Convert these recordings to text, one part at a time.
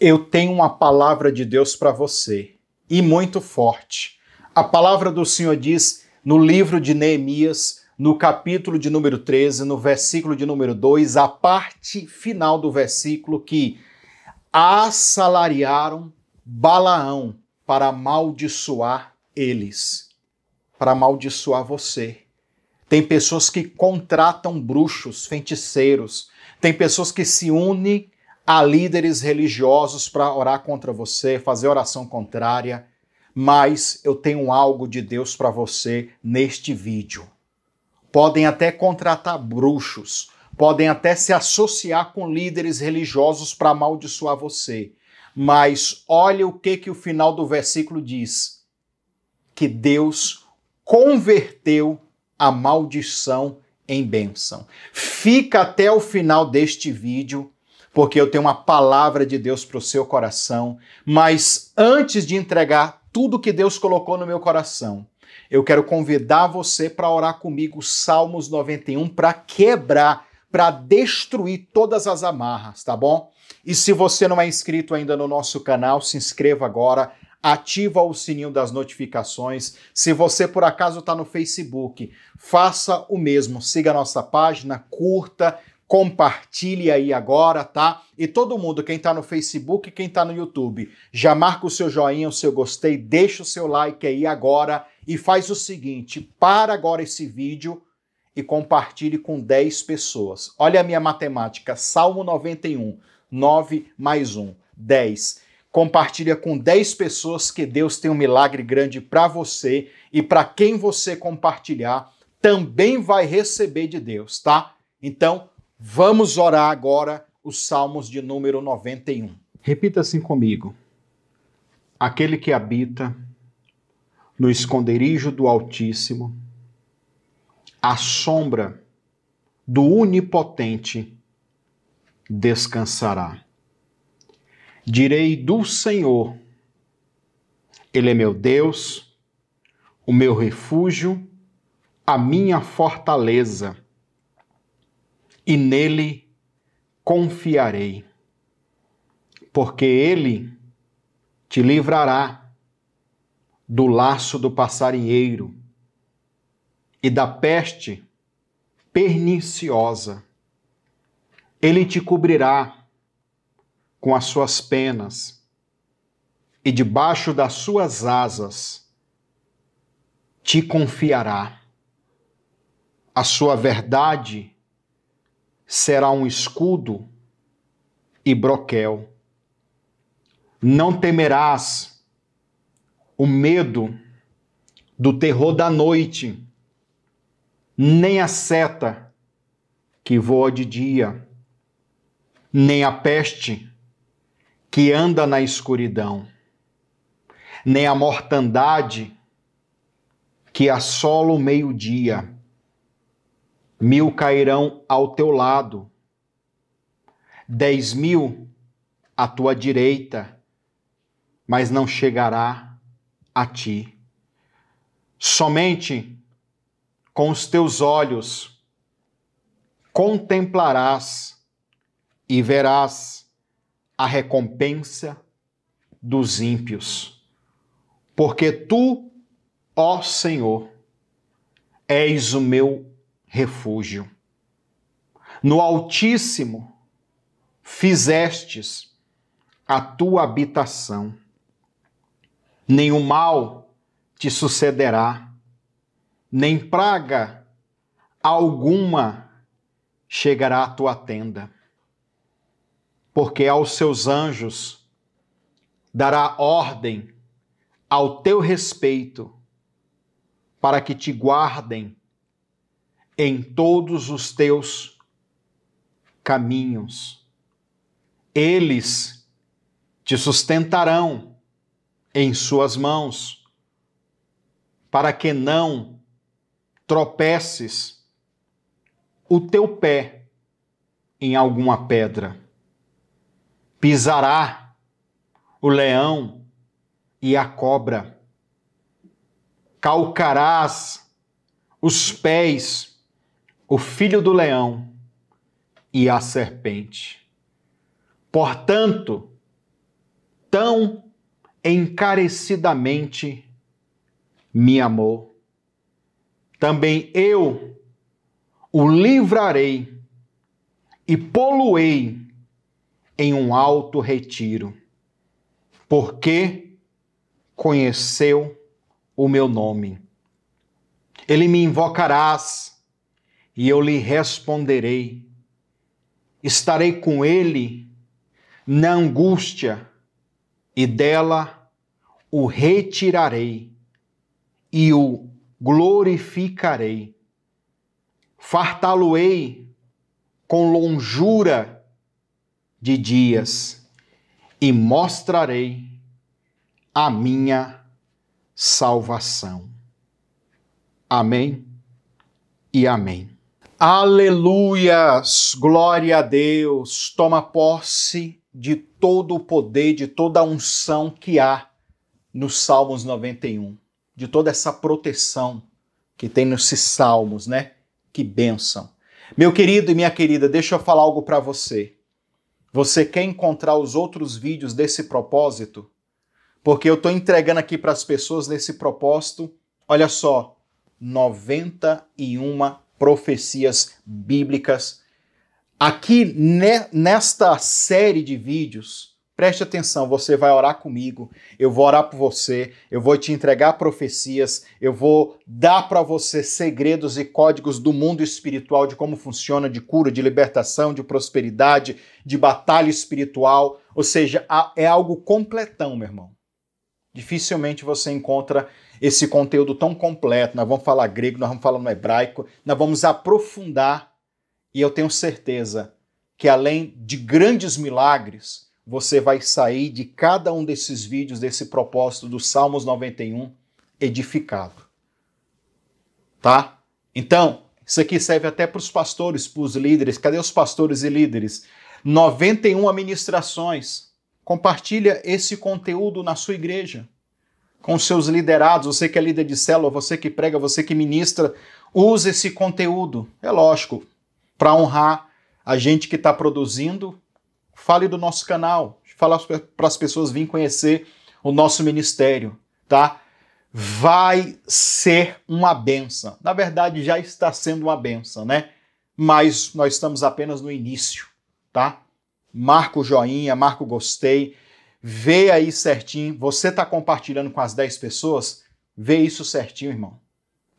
Eu tenho uma palavra de Deus para você, e muito forte. A palavra do Senhor diz no livro de Neemias, no capítulo de número 13, no versículo de número 2, a parte final do versículo que assalariaram Balaão para amaldiçoar eles, para amaldiçoar você. Tem pessoas que contratam bruxos, feiticeiros, tem pessoas que se unem a líderes religiosos para orar contra você, fazer oração contrária, mas eu tenho algo de Deus para você neste vídeo. Podem até contratar bruxos, podem até se associar com líderes religiosos para amaldiçoar você, mas olha o que que o final do versículo diz: que Deus converteu a maldição em bênção. Fica até o final deste vídeo porque eu tenho uma palavra de Deus para o seu coração. Mas antes de entregar tudo que Deus colocou no meu coração, eu quero convidar você para orar comigo Salmos 91 para quebrar, para destruir todas as amarras, tá bom? E se você não é inscrito ainda no nosso canal, se inscreva agora ativa o sininho das notificações. Se você por acaso está no Facebook, faça o mesmo. Siga a nossa página, curta, compartilhe aí agora, tá? E todo mundo, quem tá no Facebook, quem tá no YouTube, já marca o seu joinha, o seu gostei, deixa o seu like aí agora e faz o seguinte, para agora esse vídeo e compartilhe com 10 pessoas. Olha a minha matemática, Salmo 91, 9 mais 1, 10 compartilha com 10 pessoas que Deus tem um milagre grande para você e para quem você compartilhar também vai receber de Deus, tá? Então, Vamos orar agora os Salmos de número 91. Repita assim comigo: Aquele que habita no esconderijo do Altíssimo, à sombra do Onipotente descansará. Direi do Senhor, Ele é meu Deus, o meu refúgio, a minha fortaleza e nele confiarei. Porque ele te livrará do laço do passarinheiro e da peste perniciosa. Ele te cobrirá com as suas penas e debaixo das suas asas te confiará. A sua verdade será um escudo e broquel. Não temerás o medo do terror da noite, nem a seta que voa de dia, nem a peste que anda na escuridão, nem a mortandade que assola o meio-dia mil cairão ao teu lado, dez mil à tua direita, mas não chegará a ti. Somente com os teus olhos contemplarás e verás a recompensa dos ímpios. Porque tu, ó Senhor, és o meu refúgio. No Altíssimo fizestes a tua habitação. Nenhum mal te sucederá, nem praga alguma chegará à tua tenda. Porque aos seus anjos dará ordem ao teu respeito, para que te guardem em todos os teus caminhos. Eles te sustentarão em suas mãos, para que não tropeces o teu pé em alguma pedra. Pisará o leão e a cobra. Calcarás os pés o filho do leão e a serpente. Portanto, tão encarecidamente me amou, também eu o livrarei e poluei em um alto retiro, porque conheceu o meu nome. Ele me invocarás e eu lhe responderei. Estarei com ele na angústia, e dela o retirarei e o glorificarei. Fartá-lo-ei com longura de dias e mostrarei a minha salvação. Amém e amém. Aleluias, glória a Deus, toma posse de todo o poder, de toda a unção que há nos Salmos 91, de toda essa proteção que tem nesses Salmos, né? Que bênção. Meu querido e minha querida, deixa eu falar algo para você. Você quer encontrar os outros vídeos desse propósito? Porque eu estou entregando aqui para as pessoas nesse propósito, olha só, 91 profecias bíblicas. Aqui ne, nesta série de vídeos, preste atenção, você vai orar comigo, eu vou orar por você, eu vou te entregar profecias, eu vou dar para você segredos e códigos do mundo espiritual, de como funciona, de cura, de libertação, de prosperidade, de batalha espiritual. Ou seja, é algo completão, meu irmão. Dificilmente você encontra esse conteúdo tão completo. Nós vamos falar grego, nós vamos falar no hebraico, nós vamos aprofundar. E eu tenho certeza que além de grandes milagres, você vai sair de cada um desses vídeos, desse propósito do Salmos 91, edificado. Tá? Então, isso aqui serve até para os pastores, para os líderes. Cadê os pastores e líderes? 91 administrações. Compartilha esse conteúdo na sua igreja com seus liderados, você que é líder de célula, você que prega, você que ministra, use esse conteúdo. É lógico, para honrar a gente que está produzindo, fale do nosso canal, fala para as pessoas virem conhecer o nosso ministério, tá? Vai ser uma benção. Na verdade, já está sendo uma benção, né? Mas nós estamos apenas no início, tá? Marca o joinha, marca o gostei. Vê aí certinho. Você está compartilhando com as 10 pessoas? Vê isso certinho, irmão.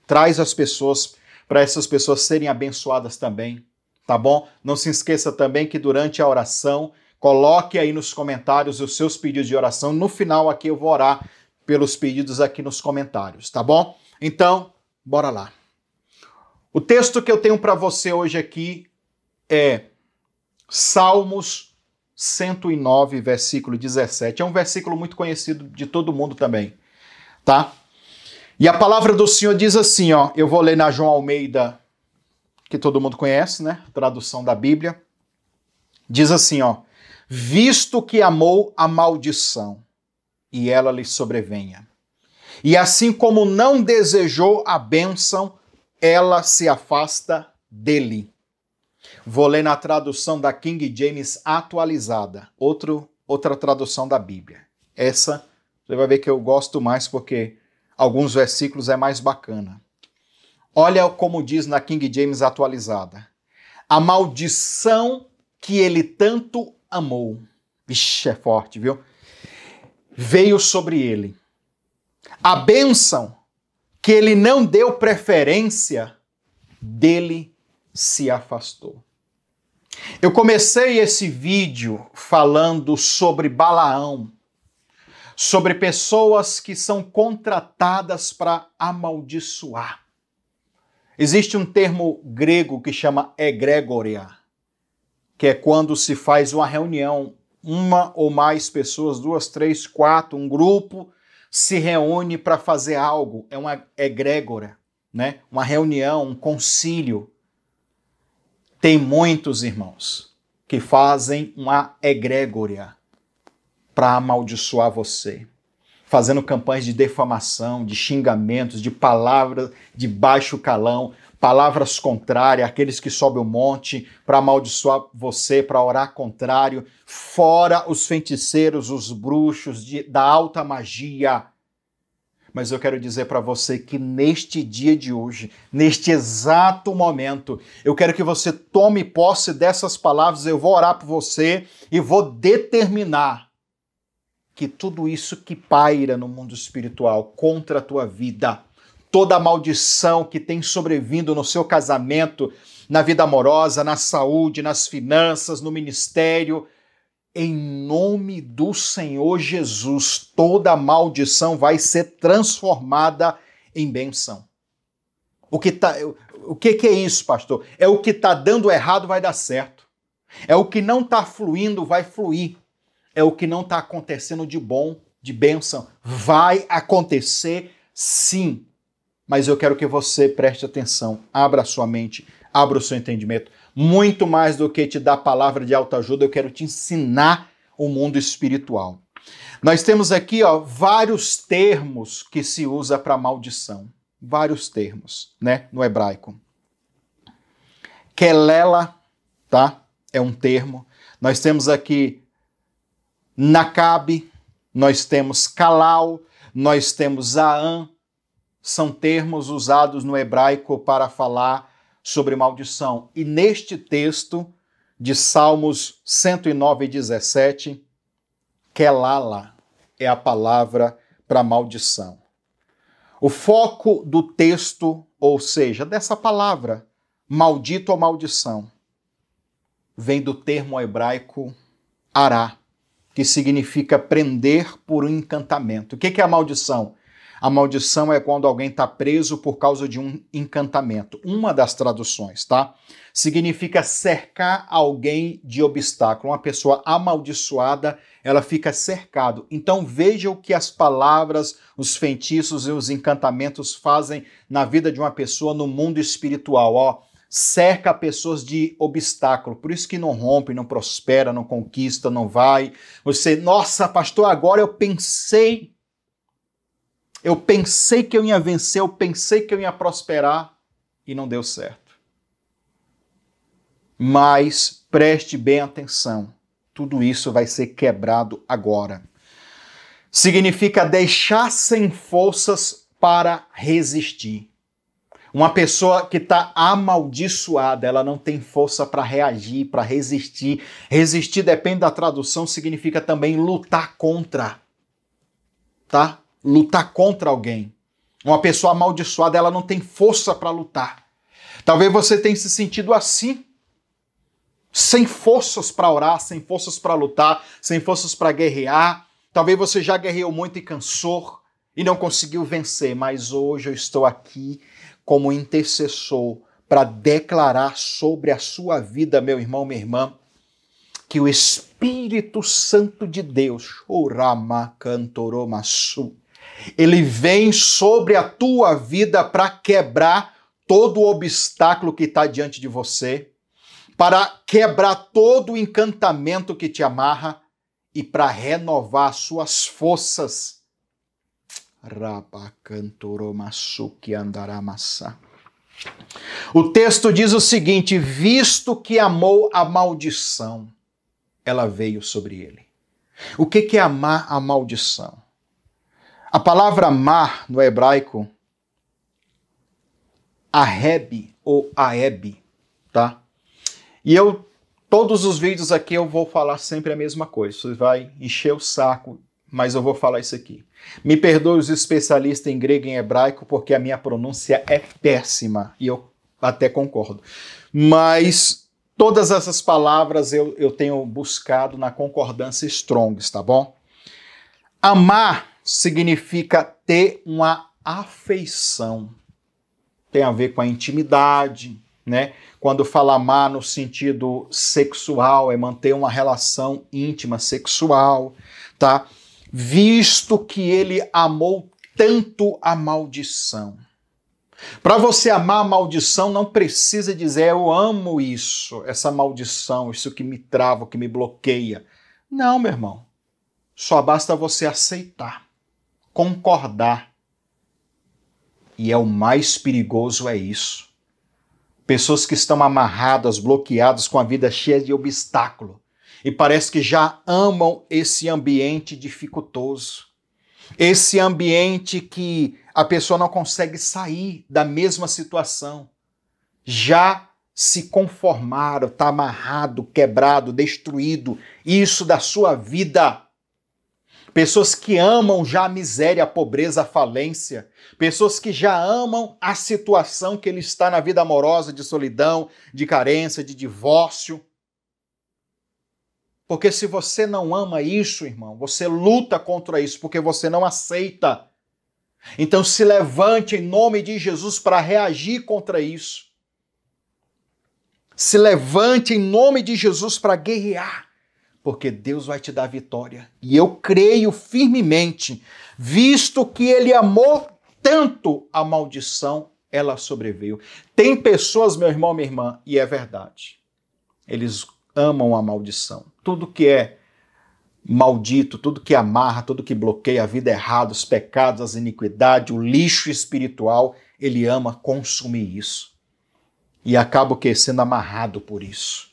Traz as pessoas para essas pessoas serem abençoadas também, tá bom? Não se esqueça também que durante a oração, coloque aí nos comentários os seus pedidos de oração. No final aqui eu vou orar pelos pedidos aqui nos comentários, tá bom? Então, bora lá. O texto que eu tenho para você hoje aqui é Salmos 109, versículo 17. É um versículo muito conhecido de todo mundo também, tá? E a palavra do Senhor diz assim, ó, eu vou ler na João Almeida, que todo mundo conhece, né? Tradução da Bíblia. Diz assim, ó: Visto que amou a maldição, e ela lhe sobrevenha. E assim como não desejou a bênção, ela se afasta dele. Vou ler na tradução da King James atualizada, outro, outra tradução da Bíblia. Essa você vai ver que eu gosto mais porque alguns versículos é mais bacana. Olha como diz na King James atualizada: A maldição que ele tanto amou. Vixe, é forte, viu? Veio sobre ele. A bênção que ele não deu preferência, dele se afastou. Eu comecei esse vídeo falando sobre Balaão, sobre pessoas que são contratadas para amaldiçoar. Existe um termo grego que chama egregoria, que é quando se faz uma reunião, uma ou mais pessoas, duas, três, quatro, um grupo se reúne para fazer algo, é uma egrégora, né? Uma reunião, um concílio. Tem muitos irmãos que fazem uma egrégória para amaldiçoar você, fazendo campanhas de defamação, de xingamentos, de palavras de baixo calão, palavras contrárias, aqueles que sobem o monte para amaldiçoar você, para orar contrário, fora os feiticeiros, os bruxos de, da alta magia, mas eu quero dizer para você que neste dia de hoje, neste exato momento, eu quero que você tome posse dessas palavras. Eu vou orar por você e vou determinar que tudo isso que paira no mundo espiritual contra a tua vida, toda a maldição que tem sobrevindo no seu casamento, na vida amorosa, na saúde, nas finanças, no ministério, em nome do Senhor Jesus, toda maldição vai ser transformada em benção. O que, tá, o que, que é isso, pastor? É o que está dando errado vai dar certo. É o que não está fluindo vai fluir. É o que não está acontecendo de bom, de bênção. Vai acontecer sim. Mas eu quero que você preste atenção, abra sua mente, abra o seu entendimento. Muito mais do que te dar palavra de autoajuda, eu quero te ensinar o mundo espiritual. Nós temos aqui ó, vários termos que se usa para maldição. Vários termos, né? No hebraico. Kelela, tá? É um termo. Nós temos aqui Nakab, nós temos Kalal, nós temos Aan. São termos usados no hebraico para falar sobre maldição. E neste texto de Salmos 109, 17, Kelala é a palavra para maldição. O foco do texto, ou seja, dessa palavra, maldito ou maldição, vem do termo hebraico ará, que significa prender por um encantamento. O que é a maldição? A maldição é quando alguém está preso por causa de um encantamento. Uma das traduções, tá? Significa cercar alguém de obstáculo. Uma pessoa amaldiçoada, ela fica cercado. Então veja o que as palavras, os feitiços e os encantamentos fazem na vida de uma pessoa no mundo espiritual, ó cerca pessoas de obstáculo, por isso que não rompe, não prospera, não conquista, não vai. Você, nossa, pastor, agora eu pensei eu pensei que eu ia vencer, eu pensei que eu ia prosperar e não deu certo. Mas preste bem atenção, tudo isso vai ser quebrado agora. Significa deixar sem forças para resistir. Uma pessoa que está amaldiçoada, ela não tem força para reagir, para resistir. Resistir, depende da tradução, significa também lutar contra. Tá? lutar contra alguém. Uma pessoa amaldiçoada, ela não tem força para lutar. Talvez você tenha se sentido assim, sem forças para orar, sem forças para lutar, sem forças para guerrear. Talvez você já guerreou muito e cansou e não conseguiu vencer, mas hoje eu estou aqui como intercessor para declarar sobre a sua vida, meu irmão, minha irmã, que o Espírito Santo de Deus, Orama Cantoromassu, ele vem sobre a tua vida para quebrar todo obstáculo que está diante de você, para quebrar todo o encantamento que te amarra e para renovar suas forças. Rabacantoromassuki andaramassa. O texto diz o seguinte: visto que amou a maldição, ela veio sobre ele. O que é amar a maldição? A palavra mar no hebraico, areb ou aeb, tá? E eu, todos os vídeos aqui eu vou falar sempre a mesma coisa. Você vai encher o saco, mas eu vou falar isso aqui. Me perdoe os especialistas em grego e em hebraico, porque a minha pronúncia é péssima, e eu até concordo. Mas todas essas palavras eu, eu tenho buscado na concordância Strongs, tá bom? Amar significa ter uma afeição. Tem a ver com a intimidade, né? Quando fala amar no sentido sexual, é manter uma relação íntima sexual, tá? Visto que ele amou tanto a maldição. Para você amar a maldição, não precisa dizer eu amo isso, essa maldição, isso que me trava, que me bloqueia. Não, meu irmão. Só basta você aceitar concordar. E é o mais perigoso é isso. Pessoas que estão amarradas, bloqueadas, com a vida cheia de obstáculo e parece que já amam esse ambiente dificultoso. Esse ambiente que a pessoa não consegue sair da mesma situação. Já se conformaram, está amarrado, quebrado, destruído. Isso da sua vida pessoas que amam já a miséria, a pobreza, a falência, pessoas que já amam a situação que ele está na vida amorosa, de solidão, de carência, de divórcio. Porque se você não ama isso, irmão, você luta contra isso, porque você não aceita. Então se levante em nome de Jesus para reagir contra isso. Se levante em nome de Jesus para guerrear porque Deus vai te dar vitória. E eu creio firmemente, visto que Ele amou tanto a maldição, ela sobreveio. Tem pessoas, meu irmão, minha irmã, e é verdade, eles amam a maldição. Tudo que é maldito, tudo que amarra, tudo que bloqueia a vida errada, os pecados, as iniquidades, o lixo espiritual, ele ama consumir isso. E acaba o que? Sendo amarrado por isso.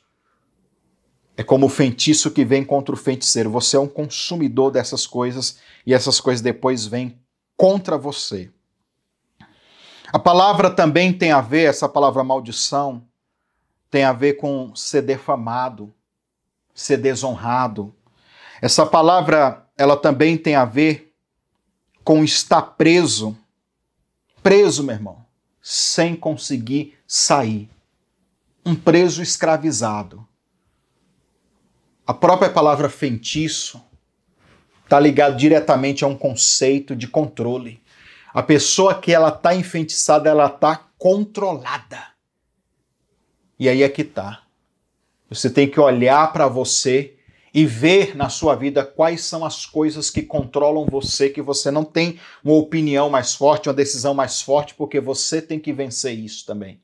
É como o feitiço que vem contra o feiticeiro. Você é um consumidor dessas coisas e essas coisas depois vêm contra você. A palavra também tem a ver, essa palavra maldição, tem a ver com ser defamado, ser desonrado. Essa palavra, ela também tem a ver com estar preso, preso, meu irmão, sem conseguir sair. Um preso escravizado. A própria palavra feitiço está ligado diretamente a um conceito de controle. A pessoa que ela está enfeitiçada, ela está controlada. E aí é que está. Você tem que olhar para você e ver na sua vida quais são as coisas que controlam você, que você não tem uma opinião mais forte, uma decisão mais forte, porque você tem que vencer isso também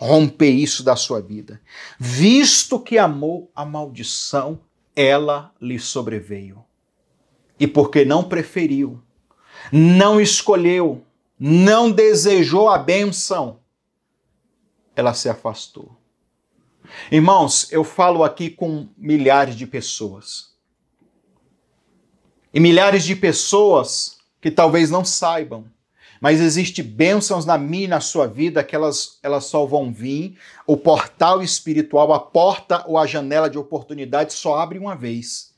romper isso da sua vida, visto que amou a maldição, ela lhe sobreveio. E porque não preferiu, não escolheu, não desejou a bênção, ela se afastou. Irmãos, eu falo aqui com milhares de pessoas. E milhares de pessoas que talvez não saibam mas existe bênçãos na minha e na sua vida que elas, elas só vão vir. O portal espiritual, a porta ou a janela de oportunidade só abre uma vez.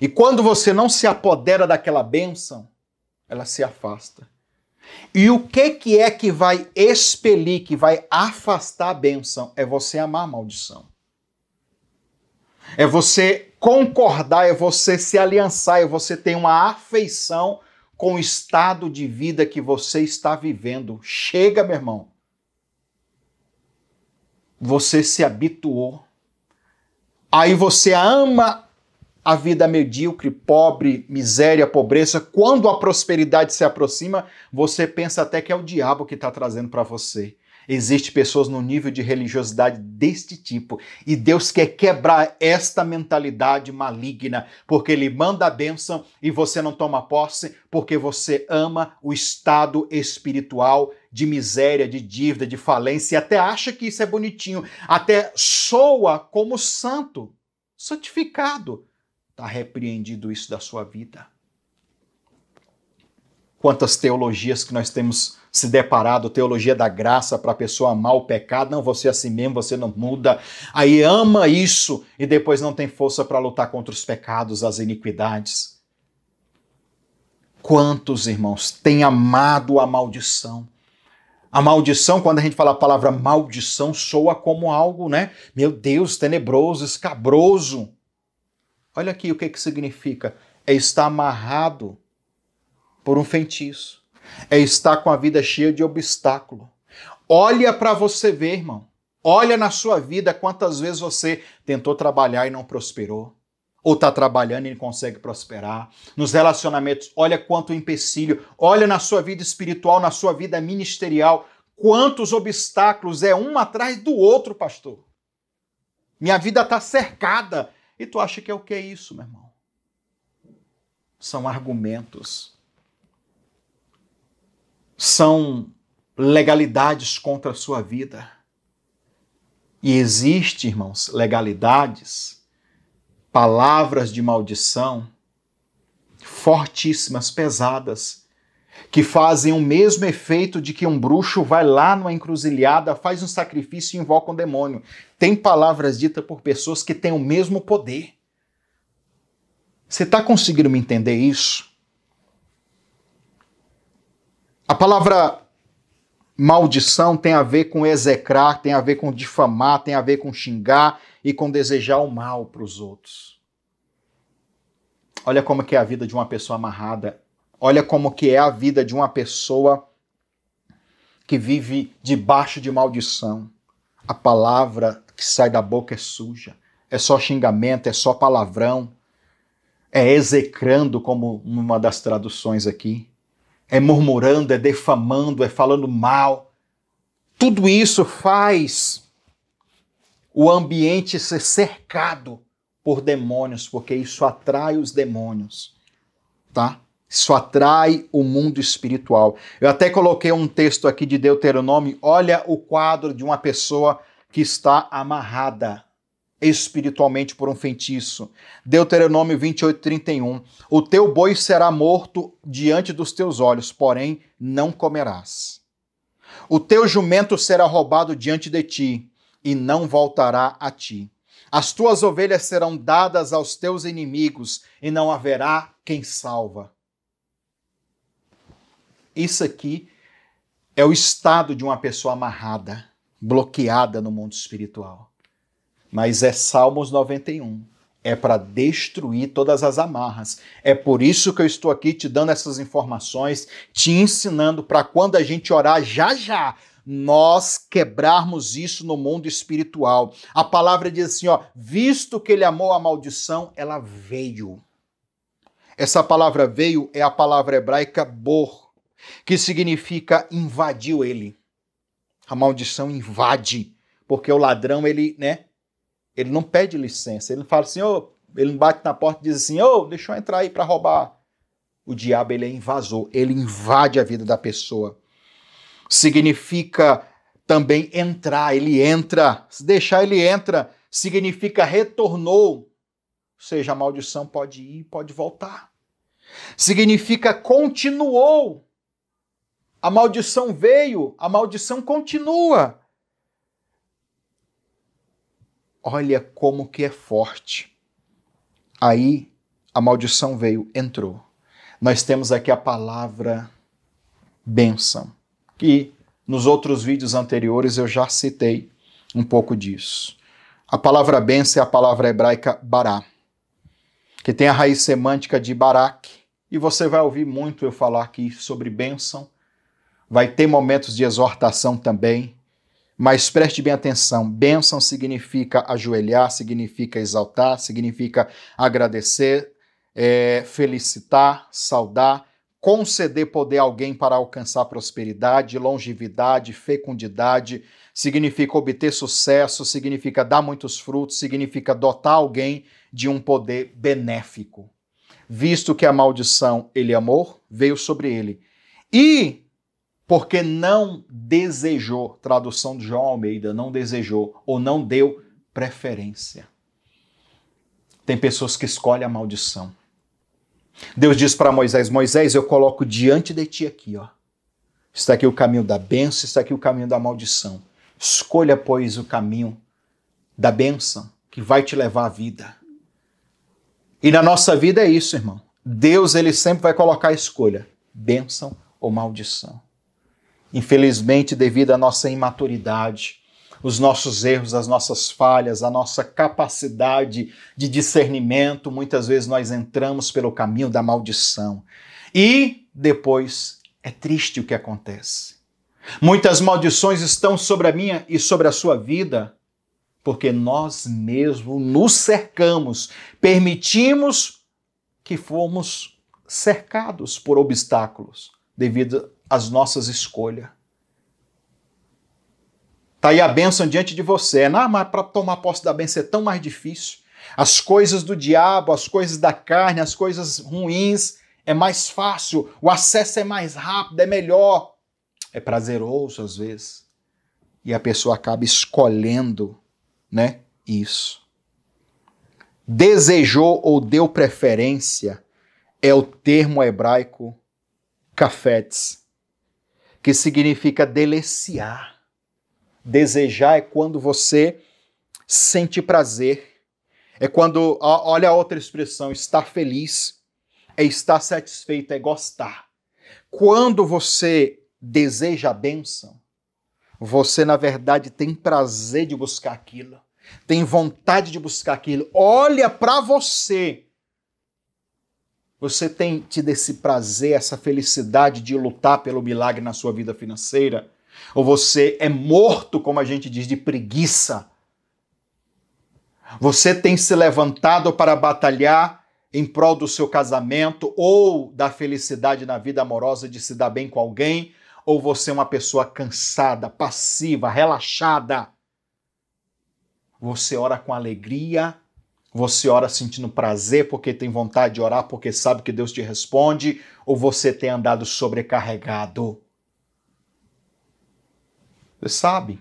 E quando você não se apodera daquela bênção, ela se afasta. E o que, que é que vai expelir, que vai afastar a bênção? É você amar a maldição. É você concordar, é você se aliançar, é você ter uma afeição com o estado de vida que você está vivendo. Chega, meu irmão. Você se habituou. Aí você ama a vida medíocre, pobre, miséria, pobreza. Quando a prosperidade se aproxima, você pensa até que é o diabo que está trazendo para você. Existem pessoas no nível de religiosidade deste tipo e Deus quer quebrar esta mentalidade maligna, porque Ele manda a bênção e você não toma posse, porque você ama o estado espiritual de miséria, de dívida, de falência e até acha que isso é bonitinho, até soa como santo, santificado. Está repreendido isso da sua vida. Quantas teologias que nós temos se deparado, teologia da graça para a pessoa amar o pecado, não, você é assim mesmo, você não muda. Aí ama isso e depois não tem força para lutar contra os pecados, as iniquidades. Quantos irmãos têm amado a maldição? A maldição, quando a gente fala a palavra maldição, soa como algo, né? Meu Deus, tenebroso, escabroso. Olha aqui o que, que significa. É estar amarrado por um feitiço é estar com a vida cheia de obstáculo. Olha para você ver, irmão. Olha na sua vida quantas vezes você tentou trabalhar e não prosperou. Ou está trabalhando e não consegue prosperar. Nos relacionamentos, olha quanto empecilho. Olha na sua vida espiritual, na sua vida ministerial. Quantos obstáculos é um atrás do outro, pastor. Minha vida está cercada. E tu acha que é o que é isso, meu irmão? São argumentos são legalidades contra a sua vida. E existe, irmãos, legalidades, palavras de maldição fortíssimas, pesadas, que fazem o mesmo efeito de que um bruxo vai lá numa encruzilhada, faz um sacrifício e invoca um demônio. Tem palavras ditas por pessoas que têm o mesmo poder. Você está conseguindo me entender isso? A palavra maldição tem a ver com execrar, tem a ver com difamar, tem a ver com xingar e com desejar o mal para os outros. Olha como que é a vida de uma pessoa amarrada. Olha como que é a vida de uma pessoa que vive debaixo de maldição. A palavra que sai da boca é suja. É só xingamento, é só palavrão. É execrando, como uma das traduções aqui é murmurando, é defamando, é falando mal. Tudo isso faz o ambiente ser cercado por demônios, porque isso atrai os demônios, tá? Isso atrai o mundo espiritual. Eu até coloquei um texto aqui de Deuteronômio. Olha o quadro de uma pessoa que está amarrada espiritualmente por um feitiço. Deuteronômio 28, 31. O teu boi será morto diante dos teus olhos, porém não comerás. O teu jumento será roubado diante de ti e não voltará a ti. As tuas ovelhas serão dadas aos teus inimigos e não haverá quem salva. Isso aqui é o estado de uma pessoa amarrada, bloqueada no mundo espiritual mas é Salmos 91. É para destruir todas as amarras. É por isso que eu estou aqui te dando essas informações, te ensinando para quando a gente orar já já, nós quebrarmos isso no mundo espiritual. A palavra diz assim, ó, visto que ele amou a maldição, ela veio. Essa palavra veio é a palavra hebraica bor, que significa invadiu ele. A maldição invade, porque o ladrão ele, né, ele não pede licença. Ele fala assim, Ele oh, ele bate na porta e diz assim, oh, deixa eu entrar aí para roubar. O diabo, ele é invasor. Ele invade a vida da pessoa. Significa também entrar. Ele entra. Se deixar, ele entra. Significa retornou. Ou seja, a maldição pode ir, pode voltar. Significa continuou. A maldição veio, a maldição continua olha como que é forte. Aí a maldição veio, entrou. Nós temos aqui a palavra bênção, que nos outros vídeos anteriores eu já citei um pouco disso. A palavra bênção é a palavra hebraica bará, que tem a raiz semântica de baraque. e você vai ouvir muito eu falar aqui sobre bênção. Vai ter momentos de exortação também, mas preste bem atenção: bênção significa ajoelhar, significa exaltar, significa agradecer, é, felicitar, saudar, conceder poder a alguém para alcançar prosperidade, longevidade, fecundidade, significa obter sucesso, significa dar muitos frutos, significa dotar alguém de um poder benéfico. Visto que a maldição, ele é amor, veio sobre ele. E porque não desejou, tradução de João Almeida, não desejou ou não deu preferência. Tem pessoas que escolhem a maldição. Deus diz para Moisés: Moisés, eu coloco diante de ti aqui, ó. Está aqui o caminho da bênção, está aqui o caminho da maldição. Escolha, pois, o caminho da bênção que vai te levar à vida. E na nossa vida é isso, irmão. Deus ele sempre vai colocar a escolha: bênção ou maldição. Infelizmente, devido à nossa imaturidade, os nossos erros, as nossas falhas, a nossa capacidade de discernimento, muitas vezes nós entramos pelo caminho da maldição. E depois é triste o que acontece. Muitas maldições estão sobre a minha e sobre a sua vida, porque nós mesmos nos cercamos, permitimos que fomos cercados por obstáculos devido as nossas escolhas. Está aí a bênção diante de você. Não, mas para tomar posse da bênção é tão mais difícil. As coisas do diabo, as coisas da carne, as coisas ruins é mais fácil, o acesso é mais rápido, é melhor, é prazeroso às vezes. E a pessoa acaba escolhendo, né, isso. Desejou ou deu preferência é o termo hebraico kafetz, que significa deliciar. Desejar é quando você sente prazer. É quando, olha a outra expressão, estar feliz, é estar satisfeito, é gostar. Quando você deseja a bênção, você na verdade tem prazer de buscar aquilo, tem vontade de buscar aquilo. Olha para você você tem tido esse prazer, essa felicidade de lutar pelo milagre na sua vida financeira? Ou você é morto, como a gente diz, de preguiça? Você tem se levantado para batalhar em prol do seu casamento ou da felicidade na vida amorosa de se dar bem com alguém? Ou você é uma pessoa cansada, passiva, relaxada? Você ora com alegria você ora sentindo prazer porque tem vontade de orar, porque sabe que Deus te responde, ou você tem andado sobrecarregado? Você sabe?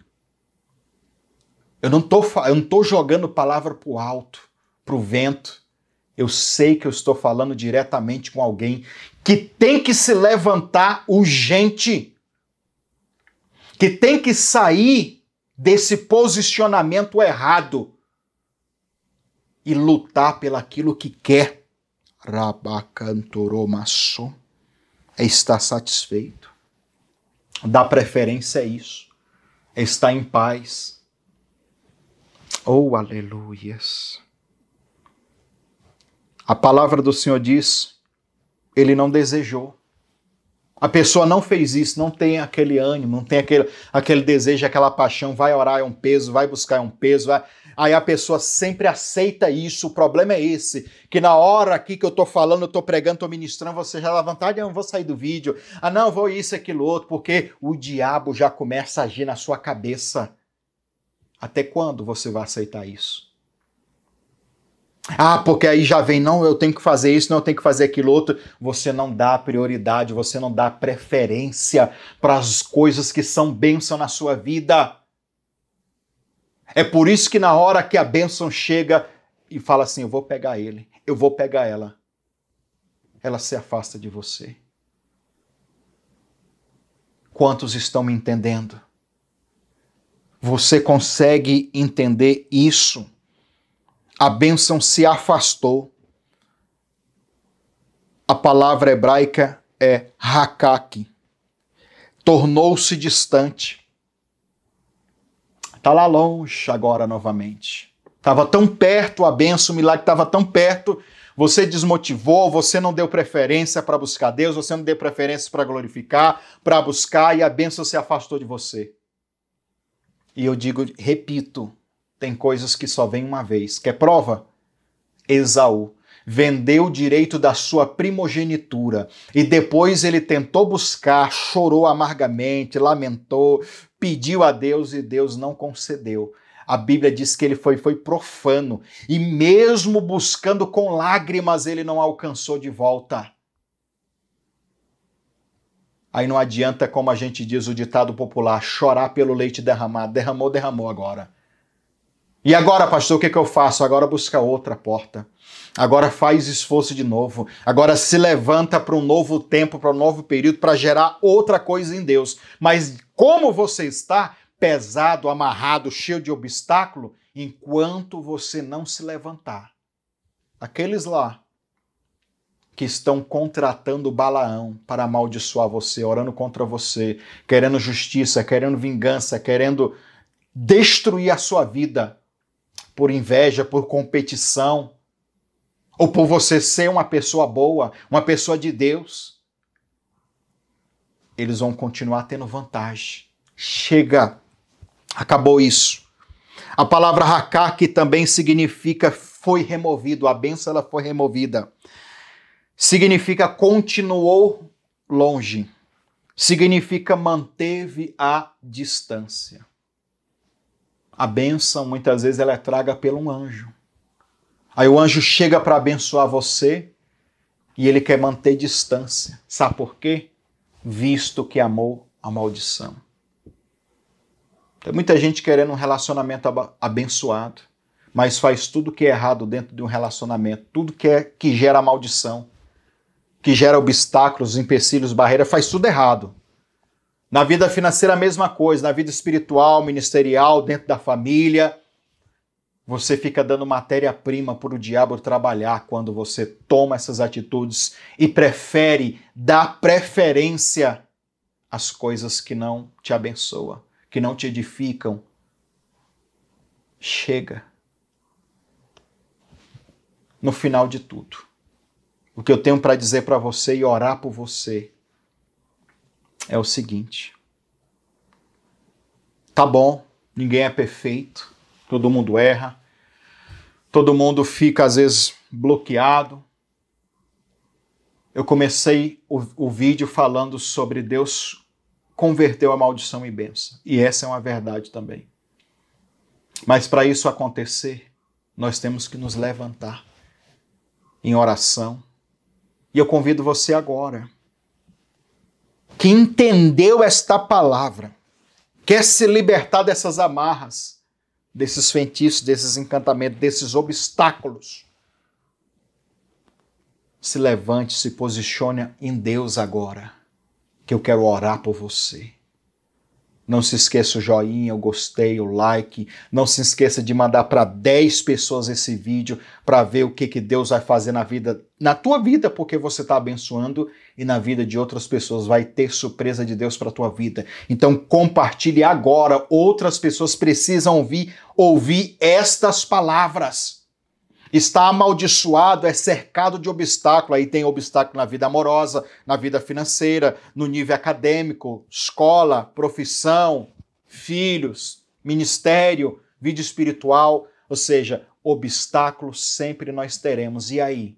Eu não estou jogando palavra para o alto, para o vento. Eu sei que eu estou falando diretamente com alguém que tem que se levantar urgente, que tem que sair desse posicionamento errado e lutar pelo aquilo que quer. Rabacantoromasso. É estar satisfeito. Dar preferência a isso. É estar em paz. Oh, aleluias. A palavra do Senhor diz: ele não desejou. A pessoa não fez isso, não tem aquele ânimo, não tem aquele, aquele desejo, aquela paixão. Vai orar é um peso, vai buscar é um peso, vai Aí a pessoa sempre aceita isso. O problema é esse: que na hora aqui que eu tô falando, eu tô pregando, tô ministrando, você já levantar, ah, não vou sair do vídeo. Ah, não, vou isso, aquilo outro, porque o diabo já começa a agir na sua cabeça. Até quando você vai aceitar isso? Ah, porque aí já vem, não, eu tenho que fazer isso, não, eu tenho que fazer aquilo outro. Você não dá prioridade, você não dá preferência para as coisas que são bênção na sua vida. É por isso que na hora que a bênção chega e fala assim: Eu vou pegar ele, eu vou pegar ela, ela se afasta de você. Quantos estão me entendendo? Você consegue entender isso? A bênção se afastou. A palavra hebraica é hakak. Tornou-se distante Tá lá longe agora novamente. Tava tão perto a benção, o milagre estava tão perto. Você desmotivou, você não deu preferência para buscar Deus, você não deu preferência para glorificar, para buscar, e a benção se afastou de você. E eu digo, repito, tem coisas que só vem uma vez. Quer é prova? Esaú vendeu o direito da sua primogenitura e depois ele tentou buscar, chorou amargamente, lamentou, pediu a Deus e Deus não concedeu. A Bíblia diz que ele foi, foi profano e, mesmo buscando com lágrimas, ele não alcançou de volta. Aí não adianta, como a gente diz o ditado popular, chorar pelo leite derramado. Derramou, derramou agora. E agora, pastor, o que, é que eu faço? Agora busca outra porta. Agora faz esforço de novo. Agora se levanta para um novo tempo, para um novo período, para gerar outra coisa em Deus. Mas como você está pesado, amarrado, cheio de obstáculo, enquanto você não se levantar? Aqueles lá que estão contratando Balaão para amaldiçoar você, orando contra você, querendo justiça, querendo vingança, querendo destruir a sua vida por inveja, por competição, ou por você ser uma pessoa boa, uma pessoa de Deus, eles vão continuar tendo vantagem. Chega, acabou isso. A palavra raká, que também significa foi removido, a benção ela foi removida, significa continuou longe, significa manteve a distância. A bênção, muitas vezes, ela é traga pelo um anjo. Aí o anjo chega para abençoar você e ele quer manter distância. Sabe por quê? Visto que amou a maldição. Tem muita gente querendo um relacionamento abençoado, mas faz tudo que é errado dentro de um relacionamento, tudo que, é, que gera maldição, que gera obstáculos, empecilhos, barreiras, faz tudo errado. Na vida financeira, a mesma coisa. Na vida espiritual, ministerial, dentro da família. Você fica dando matéria-prima para o diabo trabalhar quando você toma essas atitudes e prefere dar preferência às coisas que não te abençoam, que não te edificam. Chega. No final de tudo, o que eu tenho para dizer para você e orar por você é o seguinte: tá bom, ninguém é perfeito, todo mundo erra, todo mundo fica às vezes bloqueado. Eu comecei o, o vídeo falando sobre Deus converteu a maldição em bênção, e essa é uma verdade também. Mas para isso acontecer, nós temos que nos levantar em oração. E eu convido você agora que entendeu esta palavra, quer se libertar dessas amarras, desses feitiços, desses encantamentos, desses obstáculos, se levante, se posicione em Deus agora, que eu quero orar por você. Não se esqueça o joinha, o gostei, o like. Não se esqueça de mandar para 10 pessoas esse vídeo para ver o que, que Deus vai fazer na vida, na tua vida, porque você está abençoando e na vida de outras pessoas vai ter surpresa de Deus para tua vida. Então compartilhe agora. Outras pessoas precisam ouvir, ouvir estas palavras está amaldiçoado, é cercado de obstáculo. Aí tem obstáculo na vida amorosa, na vida financeira, no nível acadêmico, escola, profissão, filhos, ministério, vida espiritual. Ou seja, obstáculos sempre nós teremos. E aí?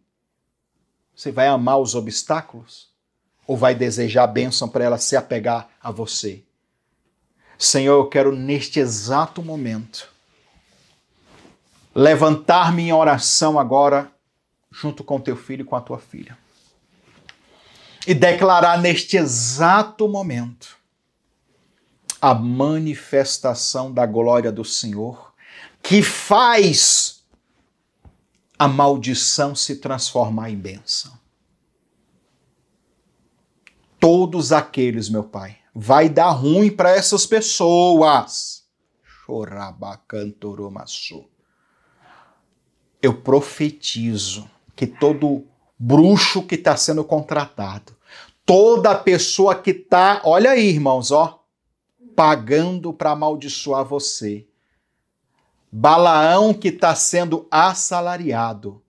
Você vai amar os obstáculos? Ou vai desejar a bênção para ela se apegar a você? Senhor, eu quero neste exato momento levantar-me em oração agora, junto com teu filho e com a tua filha, e declarar neste exato momento a manifestação da glória do Senhor, que faz a maldição se transformar em bênção. Todos aqueles, meu Pai, vai dar ruim para essas pessoas. Chorabacantorumaçu eu profetizo que todo bruxo que está sendo contratado, toda pessoa que está, olha aí, irmãos, ó, pagando para amaldiçoar você, Balaão que está sendo assalariado,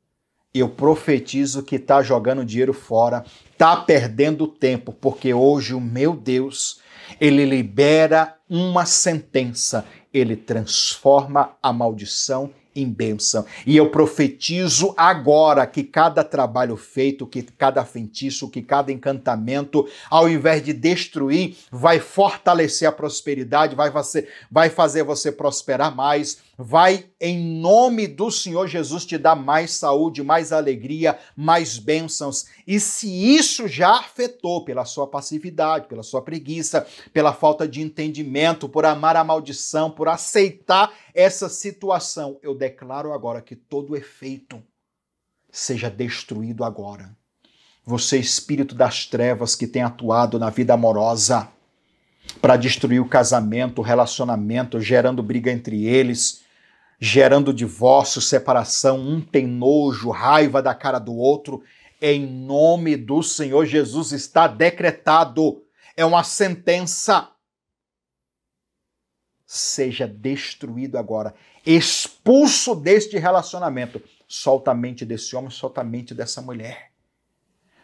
eu profetizo que está jogando dinheiro fora, está perdendo tempo, porque hoje o meu Deus, ele libera uma sentença, ele transforma a maldição em bênção. E eu profetizo agora que cada trabalho feito, que cada feitiço, que cada encantamento, ao invés de destruir, vai fortalecer a prosperidade, vai fazer, vai fazer você prosperar mais vai em nome do Senhor Jesus te dar mais saúde, mais alegria, mais bênçãos. E se isso já afetou pela sua passividade, pela sua preguiça, pela falta de entendimento, por amar a maldição, por aceitar essa situação, eu declaro agora que todo efeito seja destruído agora. Você, espírito das trevas que tem atuado na vida amorosa, para destruir o casamento, o relacionamento, gerando briga entre eles, gerando divórcio, separação, um tem nojo, raiva da cara do outro. Em nome do Senhor Jesus está decretado, é uma sentença. Seja destruído agora, expulso deste relacionamento. Solta a mente desse homem, solta a mente dessa mulher.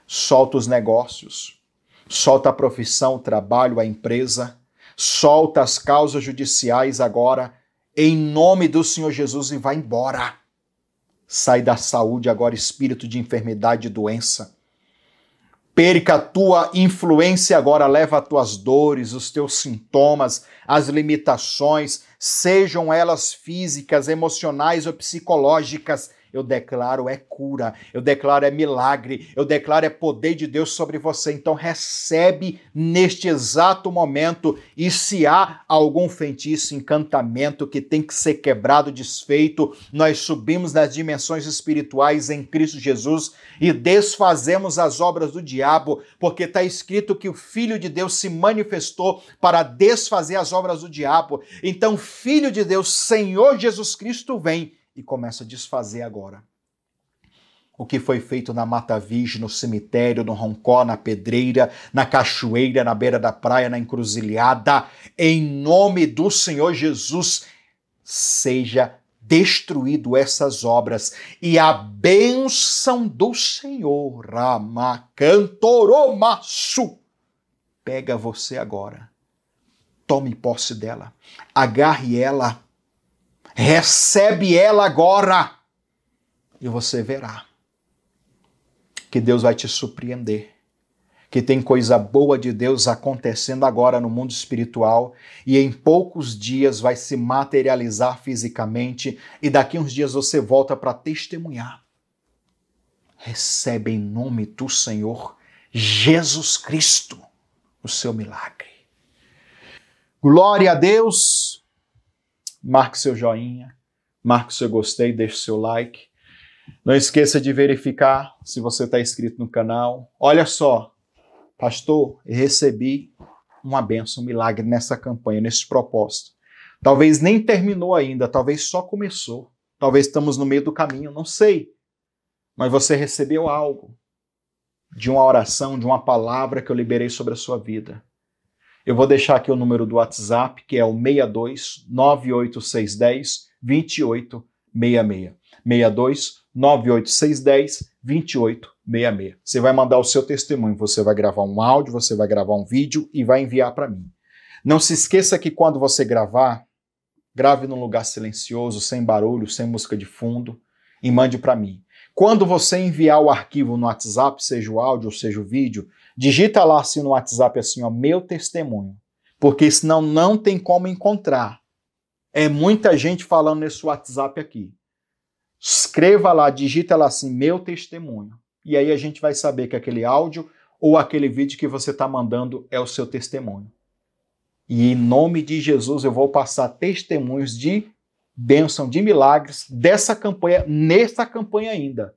Solta os negócios, solta a profissão, o trabalho, a empresa, solta as causas judiciais agora em nome do Senhor Jesus e vai embora. Sai da saúde agora, espírito de enfermidade e doença. Perca a tua influência agora, leva as tuas dores, os teus sintomas, as limitações, sejam elas físicas, emocionais ou psicológicas, eu declaro é cura, eu declaro é milagre, eu declaro é poder de Deus sobre você. Então recebe neste exato momento e se há algum feitiço, encantamento que tem que ser quebrado, desfeito, nós subimos nas dimensões espirituais em Cristo Jesus e desfazemos as obras do diabo, porque está escrito que o Filho de Deus se manifestou para desfazer as obras do diabo. Então, Filho de Deus, Senhor Jesus Cristo vem e começa a desfazer agora. O que foi feito na Mata Virgem, no cemitério, no Roncó, na Pedreira, na Cachoeira, na beira da praia, na encruzilhada, em nome do Senhor Jesus, seja destruído essas obras e a bênção do Senhor, Ramacantoromaçu, pega você agora. Tome posse dela, agarre ela Recebe ela agora e você verá que Deus vai te surpreender. Que tem coisa boa de Deus acontecendo agora no mundo espiritual e em poucos dias vai se materializar fisicamente, e daqui uns dias você volta para testemunhar. Recebe em nome do Senhor Jesus Cristo o seu milagre. Glória a Deus marque seu joinha, marque seu gostei, deixe seu like. Não esqueça de verificar se você está inscrito no canal. Olha só, pastor, recebi uma benção, um milagre nessa campanha, nesse propósito. Talvez nem terminou ainda, talvez só começou. Talvez estamos no meio do caminho, não sei. Mas você recebeu algo de uma oração, de uma palavra que eu liberei sobre a sua vida. Eu vou deixar aqui o número do WhatsApp, que é o 62 98610 2866. 62 98610 2866. Você vai mandar o seu testemunho, você vai gravar um áudio, você vai gravar um vídeo e vai enviar para mim. Não se esqueça que quando você gravar, grave num lugar silencioso, sem barulho, sem música de fundo e mande para mim. Quando você enviar o arquivo no WhatsApp, seja o áudio ou seja o vídeo, Digita lá assim no WhatsApp assim, ó, meu testemunho. Porque senão não tem como encontrar. É muita gente falando nesse WhatsApp aqui. Escreva lá, digita lá assim, meu testemunho. E aí a gente vai saber que aquele áudio ou aquele vídeo que você está mandando é o seu testemunho. E em nome de Jesus eu vou passar testemunhos de bênção, de milagres dessa campanha, nessa campanha ainda.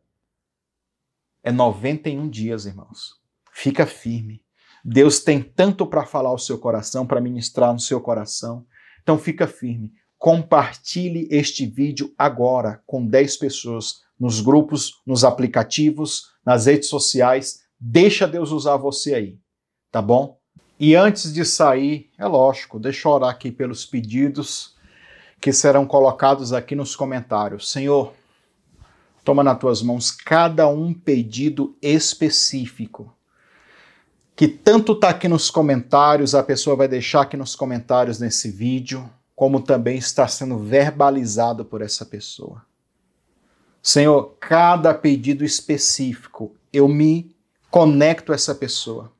É 91 dias, irmãos. Fica firme. Deus tem tanto para falar ao seu coração, para ministrar no seu coração. Então fica firme. Compartilhe este vídeo agora com 10 pessoas nos grupos, nos aplicativos, nas redes sociais. Deixa Deus usar você aí, tá bom? E antes de sair, é lógico, deixa eu orar aqui pelos pedidos que serão colocados aqui nos comentários. Senhor, toma nas tuas mãos cada um pedido específico que tanto está aqui nos comentários, a pessoa vai deixar aqui nos comentários nesse vídeo, como também está sendo verbalizado por essa pessoa. Senhor, cada pedido específico, eu me conecto a essa pessoa.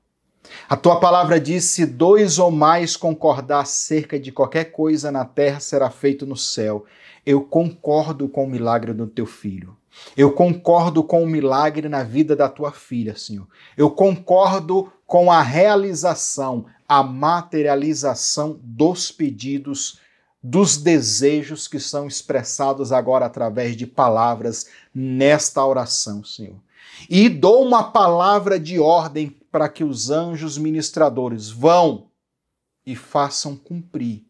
A tua palavra diz: se dois ou mais concordar acerca de qualquer coisa na terra, será feito no céu. Eu concordo com o milagre do teu filho. Eu concordo com o milagre na vida da tua filha, Senhor. Eu concordo com a realização, a materialização dos pedidos, dos desejos que são expressados agora através de palavras nesta oração, Senhor. E dou uma palavra de ordem para que os anjos ministradores vão e façam cumprir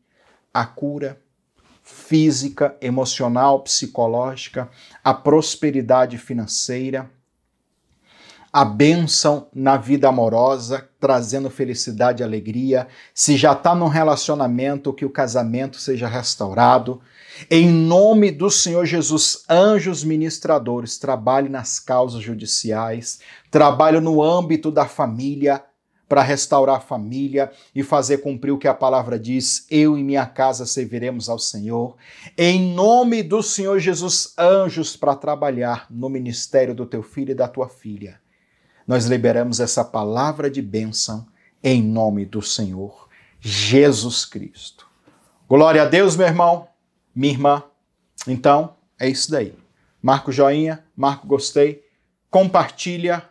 a cura física, emocional, psicológica, a prosperidade financeira, a bênção na vida amorosa, trazendo felicidade e alegria. Se já está num relacionamento, que o casamento seja restaurado. Em nome do Senhor Jesus, anjos ministradores, trabalhe nas causas judiciais, trabalhe no âmbito da família, para restaurar a família e fazer cumprir o que a palavra diz: eu e minha casa serviremos ao Senhor. Em nome do Senhor Jesus, anjos para trabalhar no ministério do teu filho e da tua filha nós liberamos essa palavra de bênção em nome do Senhor Jesus Cristo. Glória a Deus, meu irmão, minha irmã. Então, é isso daí. Marco joinha, marco gostei, compartilha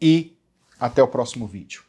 e até o próximo vídeo.